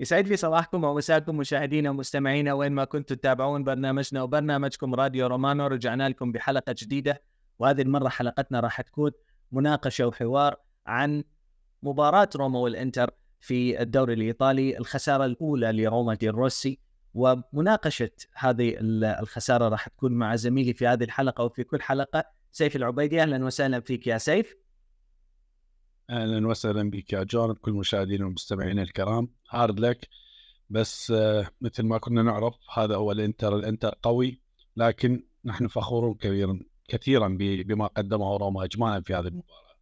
يسعد في صباحكم ومساكم مشاهدينا ومستمعينا وين ما كنتوا تتابعون برنامجنا وبرنامجكم راديو رومانو رجعنا لكم بحلقه جديده وهذه المره حلقتنا راح تكون مناقشه وحوار عن مباراه روما والانتر في الدوري الايطالي الخساره الاولى لروما دي روسي ومناقشه هذه الخساره راح تكون مع زميلي في هذه الحلقه وفي كل حلقه سيف العبيدي اهلا وسهلا فيك يا سيف اهلا وسهلا بك يا جون بكل مشاهدينا ومستمعينا الكرام هارد لك بس آه، مثل ما كنا نعرف هذا هو الانتر الانتر قوي لكن نحن فخورون كبيرا كثيرا بما قدمه روما اجمالا في هذه المباراه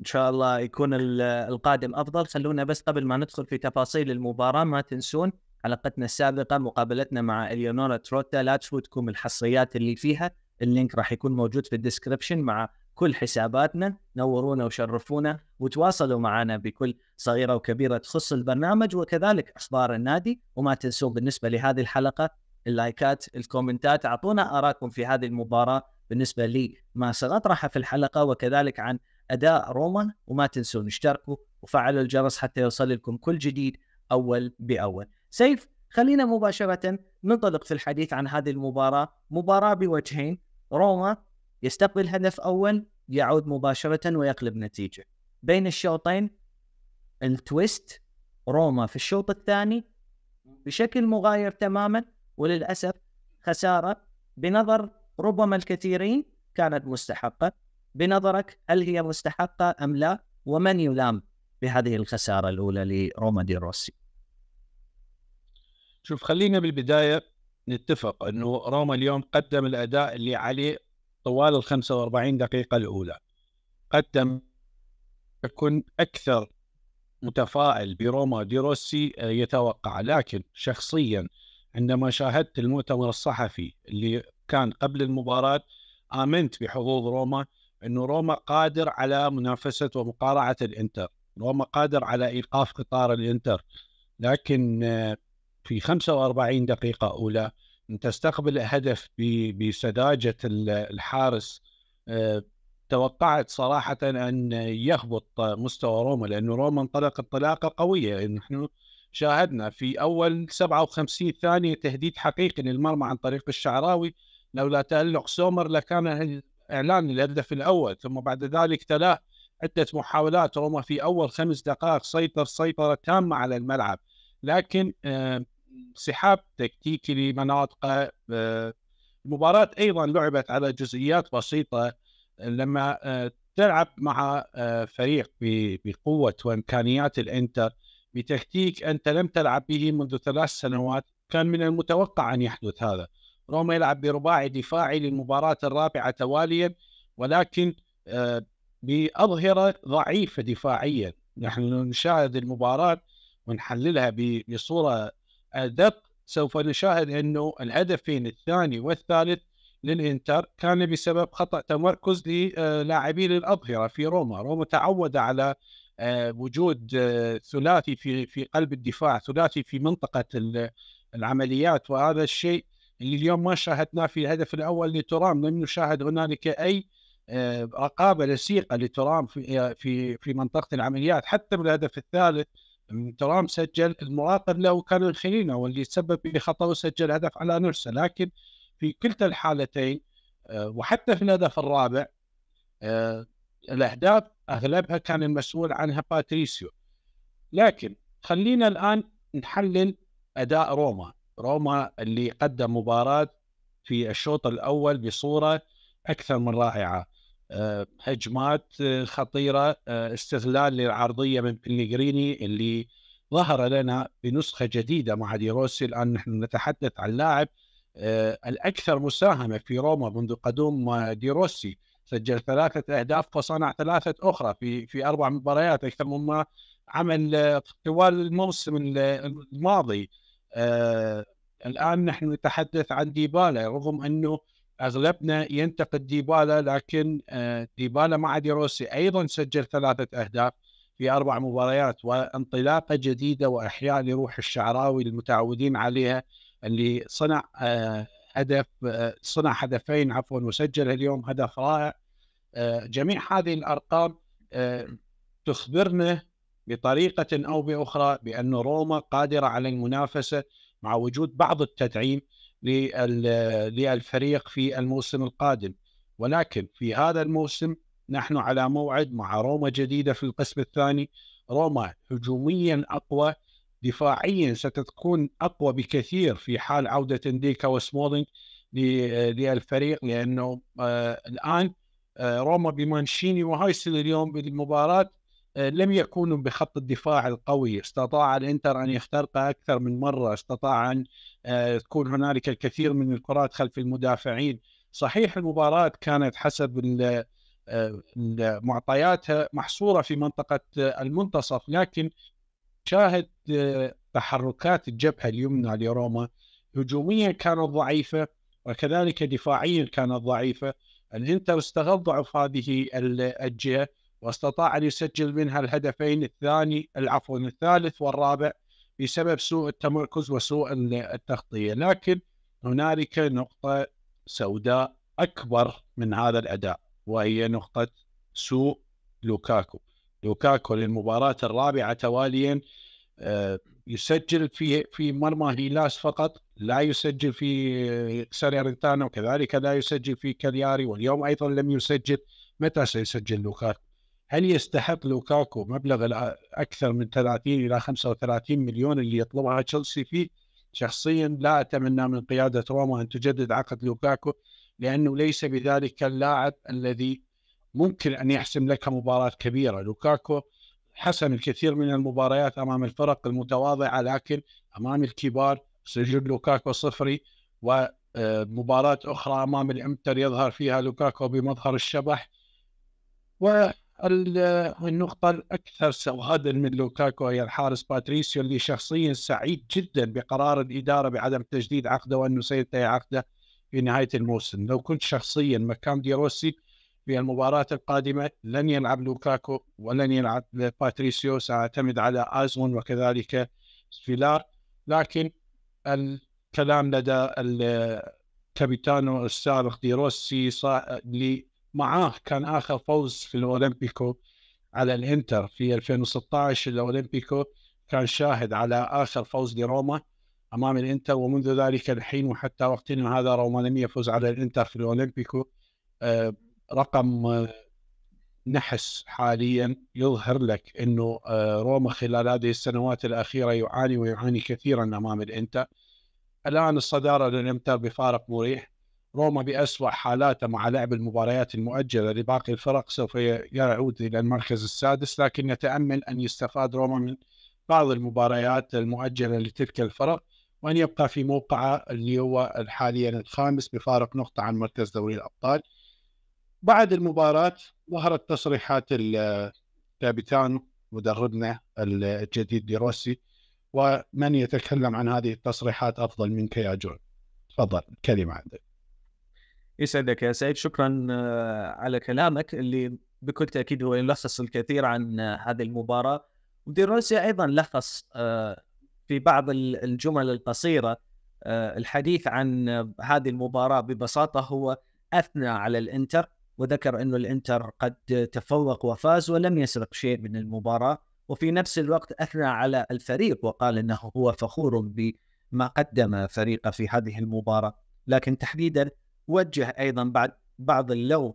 ان شاء الله يكون القادم افضل خلونا بس قبل ما ندخل في تفاصيل المباراه ما تنسون حلقتنا السابقه مقابلتنا مع اليونورا تروتا لا تفوتكم الحصريات اللي فيها اللينك راح يكون موجود في الديسكربشن مع كل حساباتنا نورونا وشرفونا وتواصلوا معنا بكل صغيرة وكبيرة تخص البرنامج وكذلك أخبار النادي وما تنسون بالنسبة لهذه الحلقة اللايكات الكومنتات أعطونا آراءكم في هذه المباراة بالنسبة لي ما سنطرحه في الحلقة وكذلك عن أداء روما وما تنسون اشتركوا وفعلوا الجرس حتى يوصل لكم كل جديد أول بأول سيف خلينا مباشرة ننطلق في الحديث عن هذه المباراة مباراة بوجهين روما يستقبل هدف اول يعود مباشره ويقلب نتيجه بين الشوطين التويست روما في الشوط الثاني بشكل مغاير تماما وللاسف خساره بنظر ربما الكثيرين كانت مستحقه بنظرك هل هي مستحقه ام لا ومن يلام بهذه الخساره الاولى لروما دي روسي شوف خلينا بالبدايه نتفق انه روما اليوم قدم الاداء اللي عليه طوال ال 45 دقيقة الأولى قدم كن أكثر متفائل بروما دي روسي آه، يتوقع لكن شخصيا عندما شاهدت المؤتمر الصحفي اللي كان قبل المباراة آمنت بحظوظ روما أنه روما قادر على منافسة ومقارعة الإنتر روما قادر على إيقاف قطار الإنتر لكن آه، في 45 دقيقة أولى ان تستقبل هدف بسذاجه الحارس آه، توقعت صراحه ان يهبط مستوى روما لأن روما انطلق انطلاقه قويه يعني نحن شاهدنا في اول 57 ثانيه تهديد حقيقي للمرمى عن طريق الشعراوي لولا تالق سومر لكان اعلان الهدف الاول ثم بعد ذلك تلاه عده محاولات روما في اول خمس دقائق سيطر سيطره تامه على الملعب لكن آه انسحاب تكتيكي لمناطقه آه، المباراة أيضا لعبت على جزئيات بسيطة لما آه، تلعب مع آه، فريق بقوة وإمكانيات الإنتر بتكتيك أنت لم تلعب به منذ ثلاث سنوات كان من المتوقع أن يحدث هذا روما يلعب برباعي دفاعي للمباراة الرابعة تواليا ولكن بأظهرة ضعيفة دفاعيا نحن نشاهد المباراة ونحللها بصورة ادق سوف نشاهد انه الهدفين الثاني والثالث للانتر كان بسبب خطا تمركز للاعبين الاظهره في روما، روما تعود على آه، وجود آه، ثلاثي في في قلب الدفاع، ثلاثي في منطقه العمليات وهذا الشيء اللي اليوم ما شاهدناه في الهدف الاول لترام، لم نشاهد هنالك اي آه، رقابه لصيقه لترام في في في منطقه العمليات، حتى بالهدف الثالث ترام سجل المراقب له كان الخلينة واللي تسبب خطأ وسجل هدف على نفسه لكن في كلتا الحالتين آه، وحتى في الهدف الرابع آه، الأهداف أغلبها كان المسؤول عنها باتريسيو لكن خلينا الآن نحلل أداء روما روما اللي قدم مباراة في الشوط الأول بصورة أكثر من رائعة هجمات آه، آه، خطيرة آه، استغلال للعرضية من بلغريني اللي ظهر لنا بنسخة جديدة مع ديروسي الآن نحن نتحدث عن لاعب الأكثر مساهمة في روما منذ قدوم ديروسي سجل ثلاثة أهداف وصنع ثلاثة أخرى في في أربع مباريات أكثر مما عمل طوال الموسم الماضي الآن نحن نتحدث عن ديبالا رغم أنه اغلبنا ينتقد ديبالا لكن آه، ديبالا مع ديروسي ايضا سجل ثلاثه اهداف في اربع مباريات وانطلاقه جديده واحياء لروح الشعراوي المتعودين عليها اللي صنع آه، هدف آه، صنع هدفين عفوا وسجل اليوم هدف رائع جميع هذه الارقام تخبرنا بطريقه او باخرى بان روما قادره على المنافسه مع وجود بعض التدعيم للفريق في الموسم القادم ولكن في هذا الموسم نحن على موعد مع روما جديدة في القسم الثاني روما هجوميا أقوى دفاعيا ستكون أقوى بكثير في حال عودة ديكا وسمولينج للفريق لأنه آه، الآن آه، روما بمانشيني وهايسل اليوم بالمباراة آه، لم يكونوا بخط الدفاع القوي استطاع الانتر ان يخترق اكثر من مره استطاع ان آه، تكون هنالك الكثير من الكرات خلف المدافعين صحيح المباراه كانت حسب آه، معطياتها محصوره في منطقه المنتصف لكن شاهد تحركات الجبهه اليمنى لروما هجوميا كانت ضعيفه وكذلك دفاعيا كانت ضعيفه الانتر استغل ضعف هذه الجهه واستطاع أن يسجل منها الهدفين الثاني العفو الثالث والرابع بسبب سوء التمركز وسوء التغطية لكن هنالك نقطة سوداء أكبر من هذا الأداء وهي نقطة سوء لوكاكو لوكاكو للمباراة الرابعة تواليا آه، يسجل في في مرمى هيلاس فقط لا يسجل في آه، سيريرتانا وكذلك لا يسجل في كالياري واليوم ايضا لم يسجل متى سيسجل لوكاكو هل يستحق لوكاكو مبلغ اكثر من 30 الى 35 مليون اللي يطلبها تشيلسي فيه؟ شخصيا لا اتمنى من قياده روما ان تجدد عقد لوكاكو لانه ليس بذلك اللاعب الذي ممكن ان يحسم لك مباراه كبيره، لوكاكو حسم الكثير من المباريات امام الفرق المتواضعه لكن امام الكبار سجل لوكاكو صفري ومباراه آه، اخرى امام الانتر يظهر فيها لوكاكو بمظهر الشبح و النقطة الأكثر سوادا من لوكاكو هي الحارس باتريسيو اللي شخصيا سعيد جدا بقرار الإدارة بعدم تجديد عقده وأنه سينتهي عقده في نهاية الموسم لو كنت شخصيا مكان دي روسي في المباراة القادمة لن يلعب لوكاكو ولن يلعب باتريسيو سأعتمد على أزون وكذلك سفيلار لكن الكلام لدى الكابيتانو السابق دي روسي معاه كان اخر فوز في الاولمبيكو على الانتر في 2016 الاولمبيكو كان شاهد على اخر فوز لروما امام الانتر ومنذ ذلك الحين وحتى وقتنا هذا روما لم يفوز على الانتر في الاولمبيكو آه، رقم آه، نحس حاليا يظهر لك انه آه، روما خلال هذه السنوات الاخيره يعاني ويعاني كثيرا امام الانتر الان الصداره للانتر بفارق مريح روما بأسوأ حالاته مع لعب المباريات المؤجلة لباقي الفرق سوف يعود إلى المركز السادس لكن نتأمل أن يستفاد روما من بعض المباريات المؤجلة لتلك الفرق وأن يبقى في موقعه اللي هو حاليا الخامس بفارق نقطة عن مركز دوري الأبطال بعد المباراة ظهرت تصريحات الكابتان مدربنا الجديد ديروسي ومن يتكلم عن هذه التصريحات أفضل منك يا جون تفضل كلمة عندك يسعدك يا سعيد شكرا آه، على كلامك اللي بكل تاكيد هو يلخص الكثير عن آه، هذه المباراه روسيا ايضا لخص آه، في بعض الجمل القصيره الحديث عن هذه المباراه ببساطه هو اثنى على الانتر وذكر انه الانتر قد تفوق وفاز ولم يسرق شيء من المباراه وفي نفس الوقت اثنى على الفريق وقال انه هو فخور بما قدم فريقه في هذه المباراه لكن تحديدا وجه ايضا بعد بعض اللوم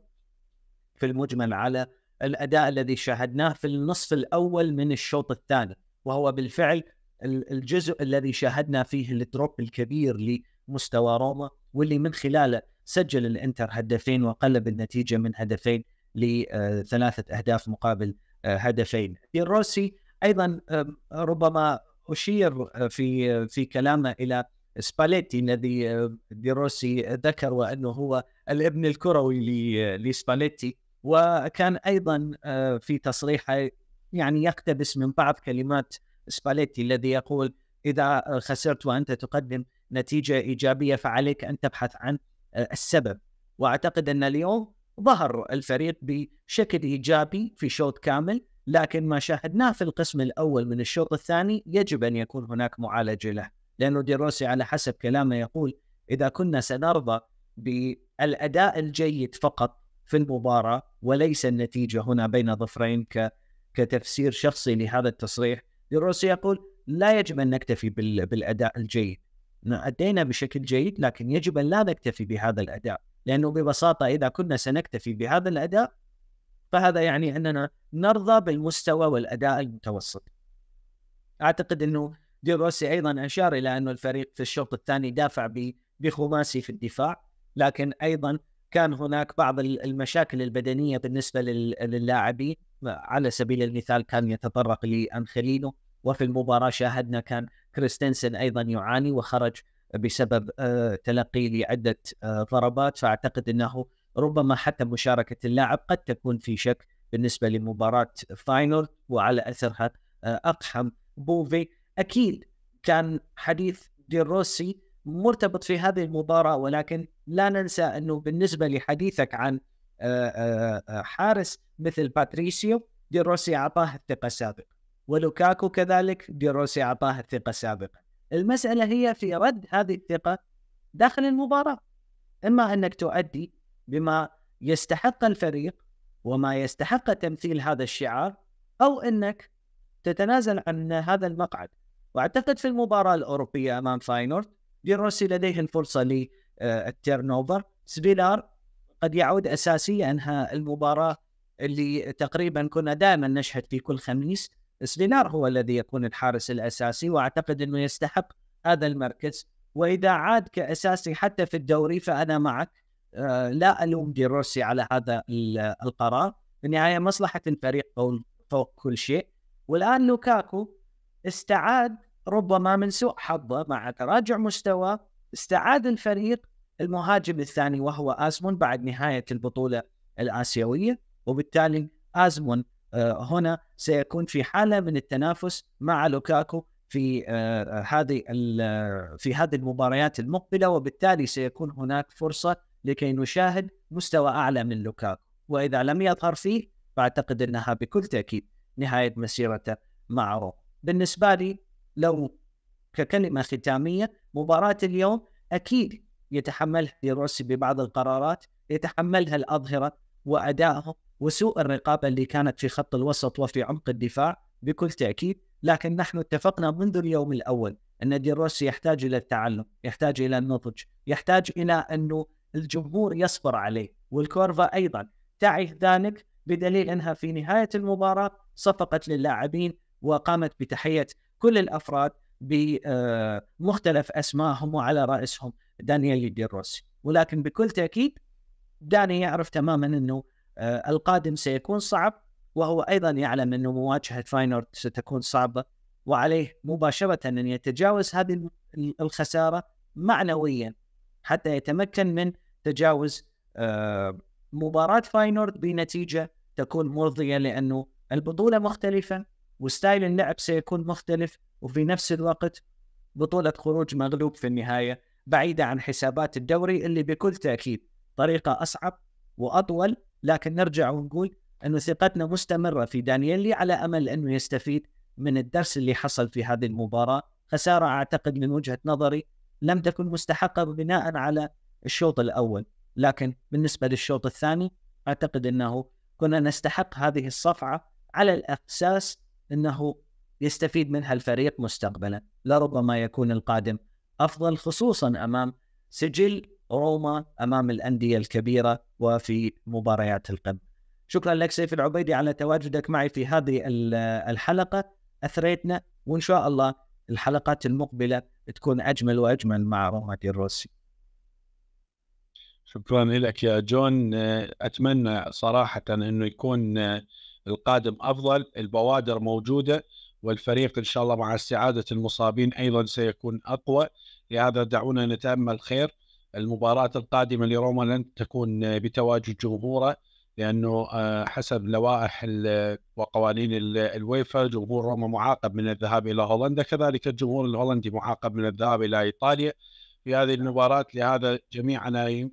في المجمل على الاداء الذي شاهدناه في النصف الاول من الشوط الثاني وهو بالفعل الجزء الذي شاهدنا فيه الدروب الكبير لمستوى روما واللي من خلاله سجل الانتر هدفين وقلب النتيجه من هدفين لثلاثه آه، اهداف مقابل آه، هدفين. الروسي ايضا ربما اشير آه، في في كلامه الى سباليتي الذي آه، دي روسي ذكر وانه هو الابن الكروي لسباليتي وكان ايضا آه، في تصريحه يعني يقتبس من بعض كلمات سباليتي الذي يقول اذا خسرت وانت تقدم نتيجه ايجابيه فعليك ان تبحث عن آه، السبب واعتقد ان اليوم ظهر الفريق بشكل ايجابي في شوط كامل لكن ما شاهدناه في القسم الاول من الشوط الثاني يجب ان يكون هناك معالجه له لأنه روسي على حسب كلامه يقول إذا كنا سنرضى بالأداء الجيد فقط في المباراة وليس النتيجة هنا بين ظفرين ك... كتفسير شخصي لهذا التصريح روسي يقول لا يجب أن نكتفي بال... بالأداء الجيد أدينا بشكل جيد لكن يجب أن لا نكتفي بهذا الأداء لأنه ببساطة إذا كنا سنكتفي بهذا الأداء فهذا يعني أننا نرضى بالمستوى والأداء المتوسط أعتقد أنه دي روسي ايضا اشار الى انه الفريق في الشوط الثاني دافع بخماسي في الدفاع لكن ايضا كان هناك بعض المشاكل البدنيه بالنسبه للاعبين على سبيل المثال كان يتطرق لانخيلينو وفي المباراه شاهدنا كان كريستنسن ايضا يعاني وخرج بسبب آه، تلقي لعده آه، ضربات فاعتقد انه ربما حتى مشاركه اللاعب قد تكون في شك بالنسبه لمباراه فاينل وعلى اثرها آه، اقحم بوفي اكيد كان حديث دي روسي مرتبط في هذه المباراه ولكن لا ننسى انه بالنسبه لحديثك عن آه، آه، آه، حارس مثل باتريسيو دي روسي اعطاه الثقه سابقا ولوكاكو كذلك دي روسي اعطاه الثقه سابقا المساله هي في رد هذه الثقه داخل المباراه اما انك تؤدي بما يستحق الفريق وما يستحق تمثيل هذا الشعار او انك تتنازل عن هذا المقعد واعتقد في المباراه الاوروبيه امام فاينورد دي روسي لديه الفرصه للتيرن آه، اوفر سبيلار قد يعود اساسي انهى المباراه اللي تقريبا كنا دائما نشهد في كل خميس سبيلار هو الذي يكون الحارس الاساسي واعتقد انه يستحق هذا المركز واذا عاد كاساسي حتى في الدوري فانا معك آه، لا الوم دي روسي على هذا القرار في النهايه مصلحه الفريق فوق كل شيء والان لوكاكو استعاد ربما من سوء حظه مع تراجع مستواه استعاد الفريق المهاجم الثاني وهو ازمون بعد نهايه البطوله الاسيويه وبالتالي ازمون آه، هنا سيكون في حاله من التنافس مع لوكاكو في آه، آه، هذه في هذه المباريات المقبله وبالتالي سيكون هناك فرصه لكي نشاهد مستوى اعلى من لوكاكو واذا لم يظهر فيه فاعتقد انها بكل تاكيد نهايه مسيرته مع روما. بالنسبه لي لو ككلمه ختاميه مباراه اليوم اكيد يتحملها روسي ببعض القرارات يتحملها الاظهره وادائهم وسوء الرقابه اللي كانت في خط الوسط وفي عمق الدفاع بكل تاكيد لكن نحن اتفقنا منذ اليوم الاول ان دي روسي يحتاج الى التعلم يحتاج الى النضج يحتاج الى انه الجمهور يصبر عليه والكورفا ايضا تعي ذلك بدليل انها في نهايه المباراه صفقت للاعبين وقامت بتحيه كل الافراد بمختلف آه، اسمائهم وعلى راسهم دانيال ديروس ولكن بكل تاكيد داني يعرف تماما انه آه، القادم سيكون صعب وهو ايضا يعلم انه مواجهه فاينورد ستكون صعبه وعليه مباشره ان يتجاوز هذه الخساره معنويا حتى يتمكن من تجاوز آه، مباراه فاينورد بنتيجه تكون مرضيه لانه البطوله مختلفه وستايل اللعب سيكون مختلف وفي نفس الوقت بطولة خروج مغلوب في النهاية بعيدة عن حسابات الدوري اللي بكل تأكيد طريقة أصعب وأطول لكن نرجع ونقول أن ثقتنا مستمرة في دانييلي على أمل أنه يستفيد من الدرس اللي حصل في هذه المباراة خسارة أعتقد من وجهة نظري لم تكن مستحقة بناء على الشوط الأول لكن بالنسبة للشوط الثاني أعتقد أنه كنا نستحق هذه الصفعة على الأساس انه يستفيد منها الفريق مستقبلا لربما يكون القادم افضل خصوصا امام سجل روما امام الانديه الكبيره وفي مباريات القمه. شكرا لك سيف العبيدي على تواجدك معي في هذه الحلقه اثريتنا وان شاء الله الحلقات المقبله تكون اجمل واجمل مع روما دي الروسي. شكرا لك يا جون اتمنى صراحه انه يكون القادم افضل البوادر موجوده والفريق ان شاء الله مع استعاده المصابين ايضا سيكون اقوى لهذا دعونا نتامل خير المباراه القادمه لروما لن تكون بتواجد جمهوره لانه آه، حسب لوائح وقوانين الويفا جمهور روما معاقب من الذهاب الى هولندا كذلك الجمهور الهولندي معاقب من الذهاب الى ايطاليا في هذه المباراه لهذا جميعنا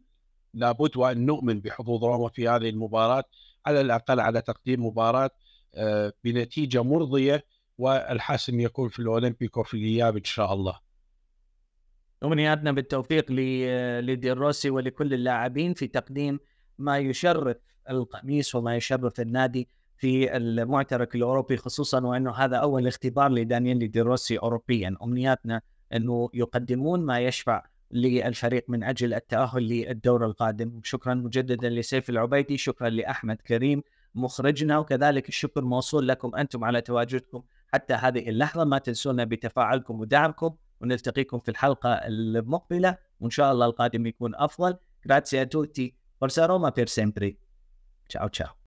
لابد وان نؤمن بحظوظ روما في هذه المباراه على الاقل على تقديم مباراه آه، بنتيجه مرضيه والحسم يكون في الاولمبيكو في الاياب ان شاء الله. امنياتنا بالتوفيق آه، لدي روسي ولكل اللاعبين في تقديم ما يشرف القميص وما يشرف النادي في المعترك الاوروبي خصوصا وانه هذا اول اختبار لدانيال دي روسي اوروبيا امنياتنا انه يقدمون ما يشفع للفريق من اجل التاهل للدور القادم شكرا مجددا لسيف العبيدي شكرا لاحمد كريم مخرجنا وكذلك الشكر موصول لكم انتم على تواجدكم حتى هذه اللحظه ما تنسونا بتفاعلكم ودعمكم ونلتقيكم في الحلقه المقبله وان شاء الله القادم يكون افضل grazie a tutti forza Roma per sempre ciao ciao